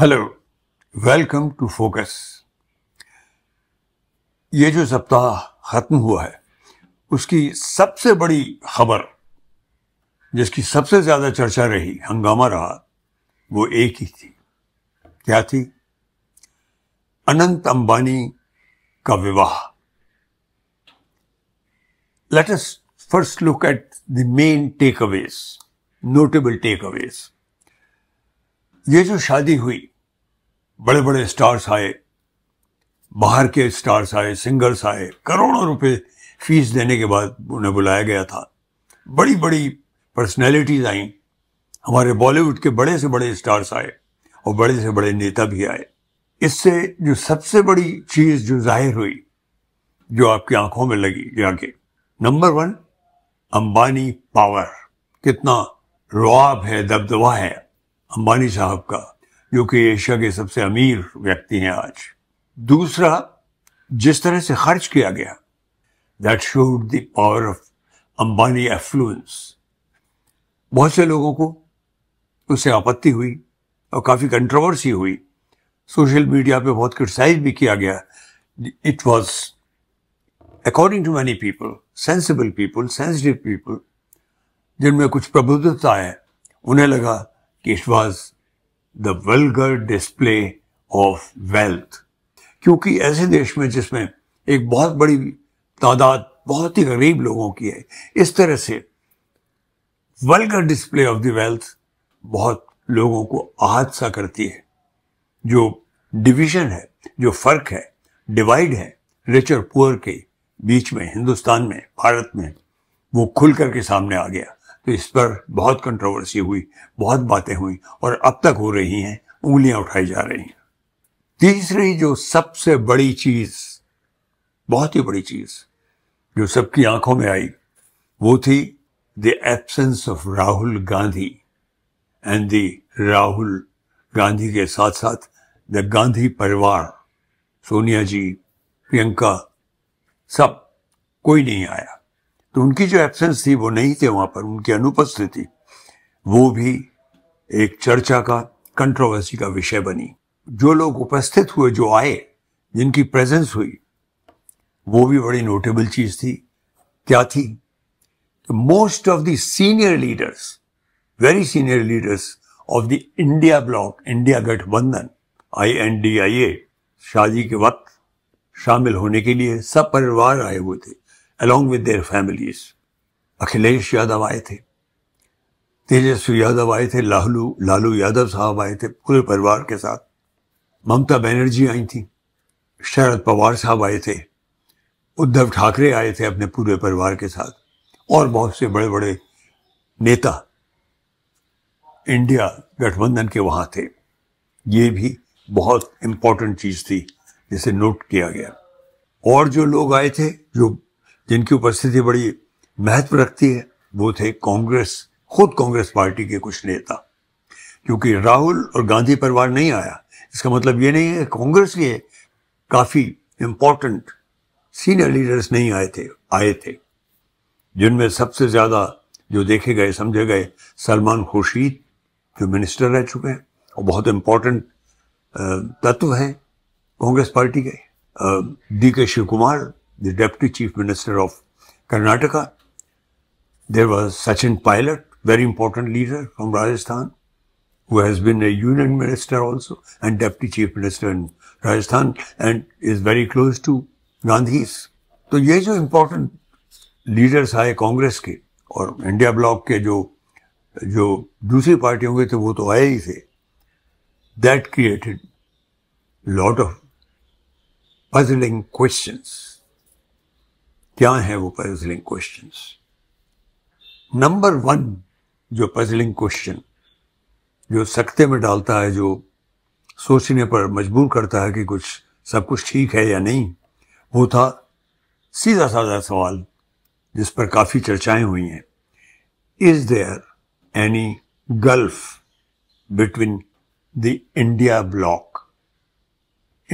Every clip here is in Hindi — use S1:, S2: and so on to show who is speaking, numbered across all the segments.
S1: हेलो वेलकम टू फोकस ये जो सप्ताह खत्म हुआ है उसकी सबसे बड़ी खबर जिसकी सबसे ज़्यादा चर्चा रही हंगामा रहा वो एक ही थी क्या थी अनंत अंबानी का विवाह let us first look at the main takeaways notable takeaways ये जो शादी हुई बड़े बड़े स्टार्स आए बाहर के स्टार्स आए सिंगर्स आए करोड़ों रुपए फीस देने के बाद उन्हें बुलाया गया था बड़ी बड़ी पर्सनैलिटीज आई हमारे बॉलीवुड के बड़े से बड़े स्टार्स आए और बड़े से बड़े नेता भी आए इससे जो सबसे बड़ी चीज जो जाहिर हुई जो आपकी आंखों में लगी जाके नंबर वन अंबानी पावर कितना रुआब है दबदबा है अंबानी साहब का जो कि एशिया के सबसे अमीर व्यक्ति हैं आज दूसरा जिस तरह से खर्च किया गया that showed the power of Ambani affluence बहुत से लोगों को उससे आपत्ति हुई और काफ़ी कंट्रोवर्सी हुई सोशल मीडिया पे बहुत क्रिटिसाइज भी किया गया it was according to many people sensible people sensitive people जिनमें कुछ प्रबुद्धता है उन्हें लगा it was the vulgar display of wealth क्योंकि ऐसे देश में जिसमें एक बहुत बड़ी तादाद बहुत ही गरीब लोगों की है इस तरह से vulgar display of the wealth बहुत लोगों को आहत सा करती है जो डिवीजन है जो फर्क है डिवाइड है रिच और पुअर के बीच में हिंदुस्तान में भारत में वो खुल करके सामने आ गया तो इस पर बहुत कंट्रोवर्सी हुई बहुत बातें हुई और अब तक हो रही हैं उंगलियां उठाई जा रही हैं तीसरी जो सबसे बड़ी चीज बहुत ही बड़ी चीज जो सबकी आंखों में आई वो थी the absence of Rahul Gandhi and the Rahul Gandhi के साथ साथ द गांधी परिवार सोनिया जी प्रियंका सब कोई नहीं आया तो उनकी जो एब्सेंस थी वो नहीं थे वहां पर उनकी अनुपस्थिति वो भी एक चर्चा का कंट्रोवर्सी का विषय बनी जो लोग उपस्थित हुए जो आए जिनकी प्रेजेंस हुई वो भी बड़ी नोटेबल चीज थी क्या थी most of the senior leaders very senior leaders of the India block India गठबंधन आई एन डी आई ए शादी के वक्त शामिल होने के लिए सब परिवार आए हुए थे along with their families Akhilesh Yadav आए थे तेजस्वी यादव आए थे लालू लालू यादव साहब आए थे पूरे परिवार के साथ ममता बनर्जी आई थी शरद पवार साहब आए थे उद्धव ठाकरे आए थे अपने पूरे परिवार के साथ और बहुत से बड़े बड़े नेता इंडिया गठबंधन के वहाँ थे ये भी बहुत इम्पोर्टेंट चीज़ थी जिसे नोट किया गया और जो लोग आए थे जो जिनकी उपस्थिति बड़ी महत्व रखती है वो थे कांग्रेस खुद कांग्रेस पार्टी के कुछ नेता क्योंकि राहुल और गांधी परिवार नहीं आया इसका मतलब ये नहीं है कांग्रेस के काफ़ी इंपॉर्टेंट सीनियर लीडर्स नहीं आए थे आए थे जिनमें सबसे ज़्यादा जो देखे गए समझे गए सलमान खुर्शीद जो मिनिस्टर रह चुके हैं और बहुत इम्पोर्टेंट तत्व हैं कांग्रेस पार्टी के D K Shiv Kumar the Deputy Chief Minister of Karnataka. There was Sachin Pilot, very important leader from Rajasthan, who has been a Union Minister also and Deputy Chief Minister in Rajasthan and is very close to Gandhi's. So these important leaders leaders आए कांग्रेस India और इंडिया ब्लॉक के जो जो दूसरी पार्टियों के थे वो तो आए That created a lot of puzzling questions. क्या है वो पजलिंग क्वेश्चन नंबर वन जो पजलिंग क्वेश्चन जो सख्ते में डालता है जो सोचने पर मजबूर करता है कि कुछ सब कुछ ठीक है या नहीं वो था सीधा साधा सवाल जिस पर काफ़ी चर्चाएं हुई हैं is there any gulf between the India block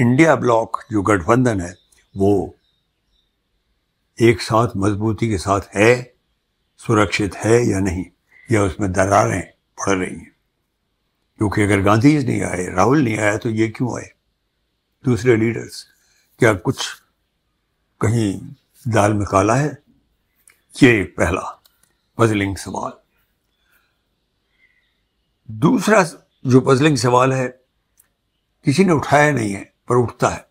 S1: India block जो गठबंधन है वो एक साथ मजबूती के साथ है सुरक्षित है या नहीं या उसमें दरारें पड़ रही हैं क्योंकि अगर गांधी नहीं आए राहुल नहीं आया तो ये क्यों आए दूसरे लीडर्स क्या कुछ कहीं दाल में काला है ये पहला पजलिंग सवाल दूसरा जो पजलिंग सवाल है किसी ने उठाया नहीं है पर उठता है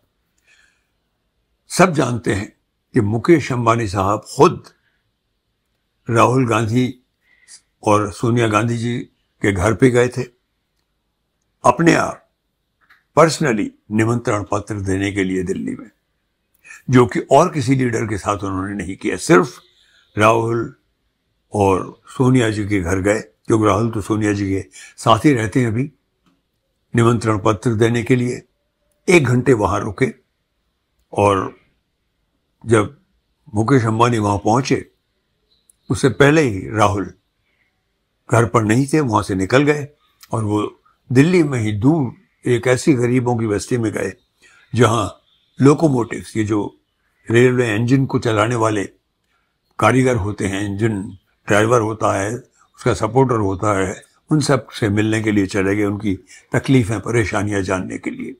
S1: सब जानते हैं कि मुकेश अंबानी साहब खुद राहुल गांधी और सोनिया गांधी जी के घर पे गए थे अपने आप पर्सनली निमंत्रण पत्र देने के लिए दिल्ली में जो कि और किसी लीडर के साथ उन्होंने नहीं किया सिर्फ राहुल और सोनिया जी के घर गए जो राहुल तो सोनिया जी के साथ ही रहते हैं अभी निमंत्रण पत्र देने के लिए एक घंटे वहां रुके और जब मुकेश अंबानी वहाँ पहुँचे उससे पहले ही राहुल घर पर नहीं थे वहाँ से निकल गए और वो दिल्ली में ही दूर एक ऐसी गरीबों की बस्ती में गए जहाँ लोकोमोटिव ये जो रेलवे इंजन को चलाने वाले कारीगर होते हैं इंजन ड्राइवर होता है उसका सपोर्टर होता है उन सब से मिलने के लिए चले गए उनकी तकलीफ़ें परेशानियां जानने के लिए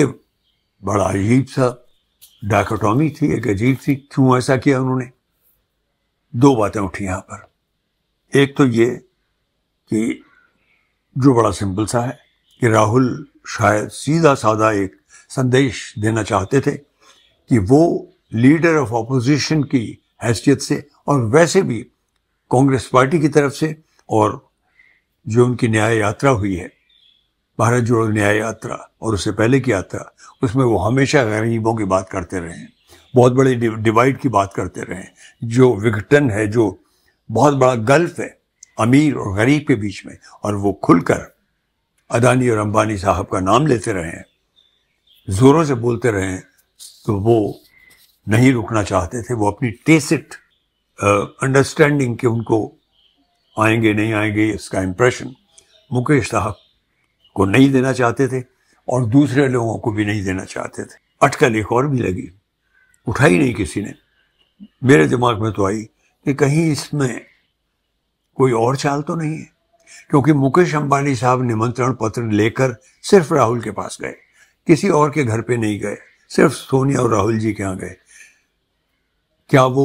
S1: ये बड़ा अजीब सा डाकोटॉमी थी एक अजीब थी क्यों ऐसा किया उन्होंने दो बातें उठी यहाँ पर एक तो ये कि जो बड़ा सिंपल सा है कि राहुल शायद सीधा साधा एक संदेश देना चाहते थे कि वो लीडर ऑफ ऑपोजिशन की हैसियत से और वैसे भी कांग्रेस पार्टी की तरफ से और जो उनकी न्याय यात्रा हुई है भारत जोड़ो न्याय यात्रा और उससे पहले की यात्रा उसमें वो हमेशा गरीबों की बात करते रहे बहुत बड़े डिवाइड की बात करते रहे जो विघटन है जो बहुत बड़ा गल्फ है अमीर और गरीब के बीच में और वो खुलकर अदानी और अंबानी साहब का नाम लेते रहे हैं ज़ोरों से बोलते रहे हैं तो वो नहीं रुकना चाहते थे वो अपनी टेसिट अंडरस्टैंडिंग के उनको आएंगे नहीं आएंगे इसका इम्प्रेशन मुकेश साहब को नहीं देना चाहते थे और दूसरे लोगों को भी नहीं देना चाहते थे अटकल एक और भी लगी उठाई नहीं किसी ने मेरे दिमाग में तो आई कि कहीं इसमें कोई और चाल तो नहीं है क्योंकि मुकेश अंबानी साहब निमंत्रण पत्र लेकर सिर्फ राहुल के पास गए किसी और के घर पे नहीं गए सिर्फ सोनिया और राहुल जी के यहाँ गए क्या वो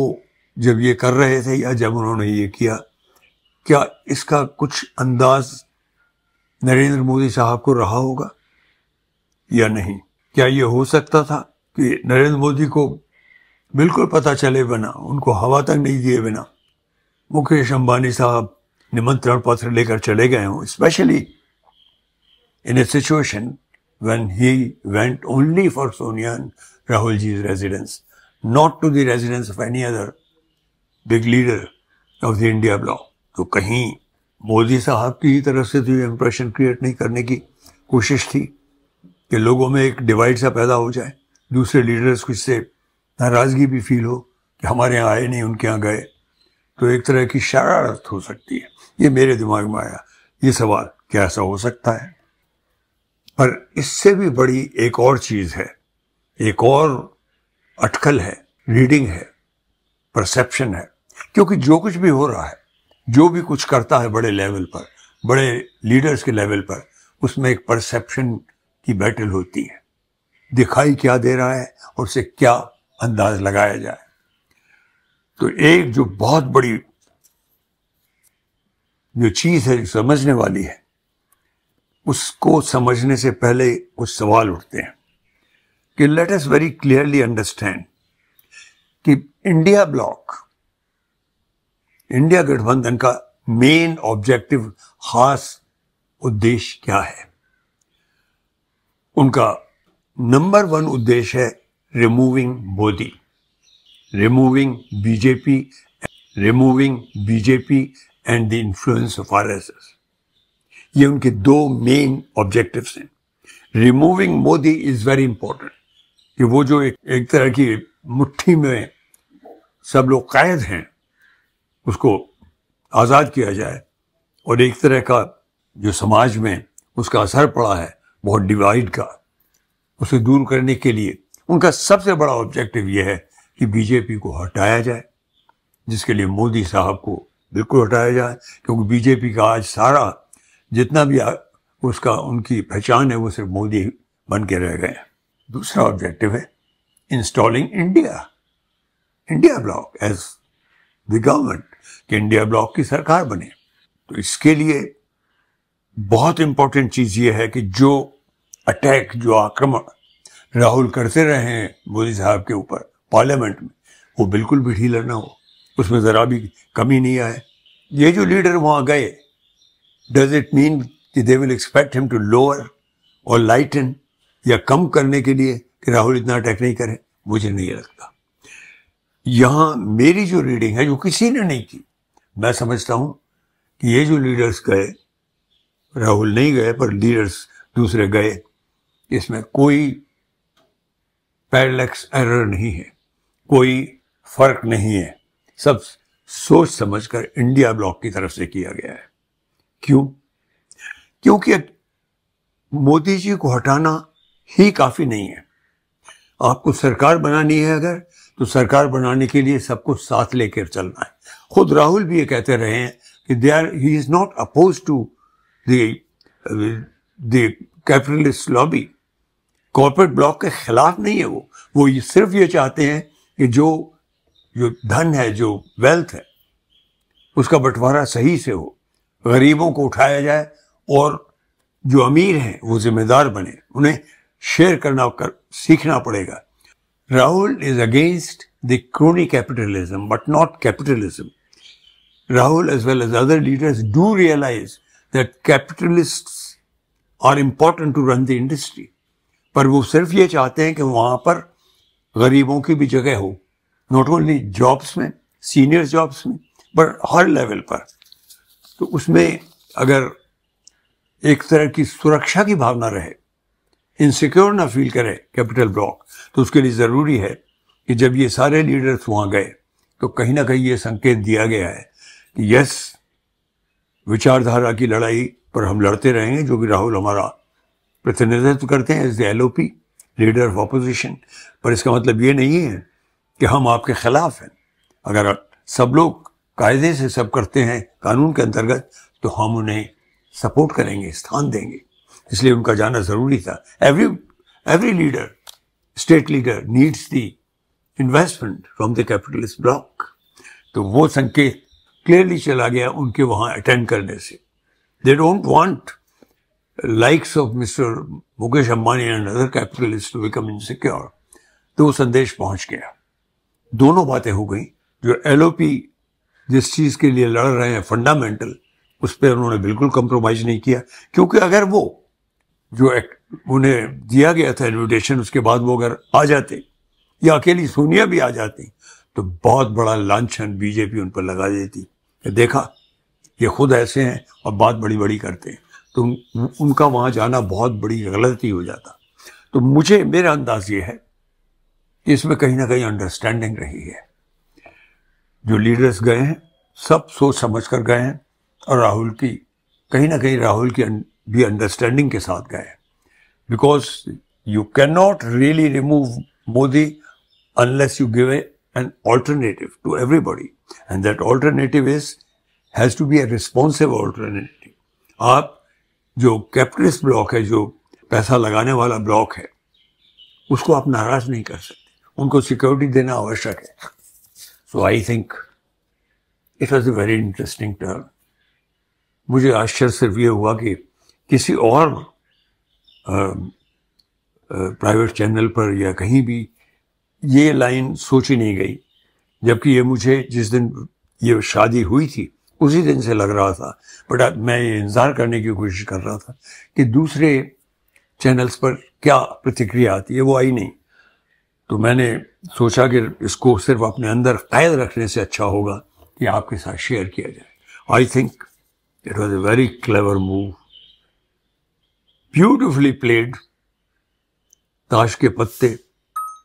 S1: जब ये कर रहे थे या जब उन्होंने ये किया क्या इसका कुछ अंदाज नरेंद्र मोदी साहब को रहा होगा या नहीं क्या ये हो सकता था कि नरेंद्र मोदी को बिल्कुल पता चले बिना उनको हवा तक नहीं दिए बिना मुकेश अंबानी साहब निमंत्रण पत्र लेकर चले गए हों specially in a situation when he went only for Sonia Rahul ji residence not to the residence of any other big leader of the India block तो कहीं मोदी साहब की तरफ से तो इम्प्रेशन क्रिएट नहीं करने की कोशिश थी कि लोगों में एक डिवाइड सा पैदा हो जाए दूसरे लीडर्स को इससे नाराज़गी भी फील हो कि हमारे यहाँ आए नहीं उनके यहाँ गए तो एक तरह की शरारत हो सकती है ये मेरे दिमाग में आया ये सवाल क्या ऐसा हो सकता है पर इससे भी बड़ी एक और चीज़ है एक और अटकल है रीडिंग है परसेप्शन है क्योंकि जो कुछ भी हो रहा है जो भी कुछ करता है बड़े लेवल पर बड़े लीडर्स के लेवल पर उसमें एक परसेप्शन की बैटल होती है दिखाई क्या दे रहा है और उसे क्या अंदाज लगाया जाए तो एक जो बहुत बड़ी जो चीज़ है जो समझने वाली है उसको समझने से पहले कुछ सवाल उठते हैं कि let's very clearly understand कि इंडिया ब्लॉक इंडिया गठबंधन का मेन ऑब्जेक्टिव खास उद्देश्य क्या है उनका नंबर वन उद्देश्य है removing Modi removing BJP removing BJP and the influence of R S S ये उनके दो मेन ऑब्जेक्टिव हैं removing Modi is very important कि वो जो एक, एक तरह की मुट्ठी में सब लोग कैद हैं उसको आज़ाद किया जाए और एक तरह का जो समाज में उसका असर पड़ा है बहुत डिवाइड का उसे दूर करने के लिए उनका सबसे बड़ा ऑब्जेक्टिव यह है कि बीजेपी को हटाया जाए जिसके लिए मोदी साहब को बिल्कुल हटाया जाए क्योंकि बीजेपी का आज सारा जितना भी उसका उनकी पहचान है वो सिर्फ मोदी बन के रह गए दूसरा ऑब्जेक्टिव है installing India India block as the government कि इंडिया ब्लॉक की सरकार बने तो इसके लिए बहुत इंपॉर्टेंट चीज़ ये है कि जो अटैक जो आक्रमण राहुल करते रहे हैं मोदी साहब के ऊपर पार्लियामेंट में वो बिल्कुल भी ढीला ना हो उसमें ज़रा भी कमी नहीं आए ये जो लीडर वहाँ गए डज इट मीन कि they will expect him to lower और लाइटन या कम करने के लिए कि राहुल इतना अटैक नहीं करे मुझे नहीं लगता यहाँ मेरी जो रीडिंग है जो किसी ने नहीं की मैं समझता हूँ कि ये जो लीडर्स गए राहुल नहीं गए पर लीडर्स दूसरे गए इसमें कोई पैरलैक्स एरर नहीं है कोई फर्क नहीं है सब सोच समझकर इंडिया ब्लॉक की तरफ से किया गया है क्यों क्योंकि मोदी जी को हटाना ही काफी नहीं है आपको सरकार बनानी है अगर तो सरकार बनाने के लिए सबको साथ लेकर चलना है खुद राहुल भी ये कहते रहे हैं कि they are he is not oppose to the, the capitalist lobby corporate block के खिलाफ नहीं है वो वो ये सिर्फ ये चाहते हैं कि जो जो धन है जो वेल्थ है उसका बंटवारा सही से हो गरीबों को उठाया जाए और जो अमीर हैं वो जिम्मेदार बने उन्हें शेयर करना कर सीखना पड़ेगा Rahul is against the crony capitalism but not capitalism Rahul as well as other leaders do realise that capitalist are important to run the industry पर वो सिर्फ ये चाहते हैं कि वहाँ पर गरीबों की भी जगह हो नॉट ओनली जॉब्स में सीनियर जॉब्स में बट हर लेवल पर तो उसमें अगर एक तरह की सुरक्षा की भावना रहे इनसिक्योर ना फील करे कैपिटल ब्लॉक तो उसके लिए ज़रूरी है कि जब ये सारे लीडर्स वहाँ गए तो कहीं ना कहीं ये संकेत दिया गया है कि यस विचारधारा की लड़ाई पर हम लड़ते रहेंगे जो कि राहुल हमारा प्रतिनिधित्व करते हैं as the L leader of opposition पर इसका मतलब ये नहीं है कि हम आपके खिलाफ हैं अगर सब लोग कायदे से सब करते हैं कानून के अंतर्गत तो हम उन्हें सपोर्ट करेंगे स्थान देंगे इसलिए उनका जाना ज़रूरी था every every leader state leader needs the investment from the capitalist block तो वो संकेत क्लियरली चला गया उनके वहाँ अटेंड करने से they don't want likes of mister Mukesh Ambani and other capitalist to become insecure तो वो संदेश पहुंच गया दोनों बातें हो गई जो एल जिस चीज़ के लिए लड़ रहे हैं फंडामेंटल उस पर उन्होंने बिल्कुल कंप्रोमाइज़ नहीं किया क्योंकि अगर वो जो उन्हें दिया गया था इन्विटेशन उसके बाद वो अगर आ जाते या अकेली सोनिया भी आ जाती तो बहुत बड़ा लांछन बीजेपी उन पर लगा देती देखा ये खुद ऐसे हैं और बात बड़ी बड़ी करते हैं तो उनका वहाँ जाना बहुत बड़ी गलती हो जाता तो मुझे मेरा अंदाज ये है कि इसमें कहीं ना कहीं अंडरस्टैंडिंग रही है जो लीडर्स गए हैं सब सोच समझ कर गए हैं और राहुल की कहीं ना कहीं राहुल की भी अंडरस्टैंडिंग के साथ गए हैं because you can not really remove Modi unless you give an alternative to everybody and that alternative is has to be a responsive alternative. आप जो कैपिटलिस्ट ब्लॉक है जो पैसा लगाने वाला ब्लॉक है उसको आप नाराज नहीं कर सकते उनको सिक्योरिटी देना आवश्यक है so I think it was a very interesting term मुझे आश्चर्य सिर्फ ये हुआ कि किसी और प्राइवेट चैनल पर या कहीं भी ये लाइन सोची नहीं गई जबकि ये मुझे जिस दिन ये शादी हुई थी उसी दिन से लग रहा था बट uh, मैं ये इंतज़ार करने की कोशिश कर रहा था कि दूसरे चैनल्स पर क्या प्रतिक्रिया आती है वो आई नहीं तो मैंने सोचा कि इसको सिर्फ अपने अंदर कैद रखने से अच्छा होगा कि आपके साथ शेयर किया जाए I think it was a very clever move beautifully played ताश के पत्ते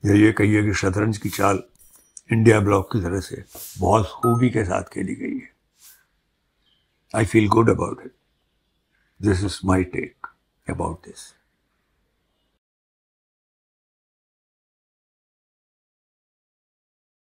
S1: या ये कहिए कि शतरंज की चाल इंडिया ब्लॉक की तरह से बहुत खूबी के साथ खेली गई है I feel good about it this is my take about this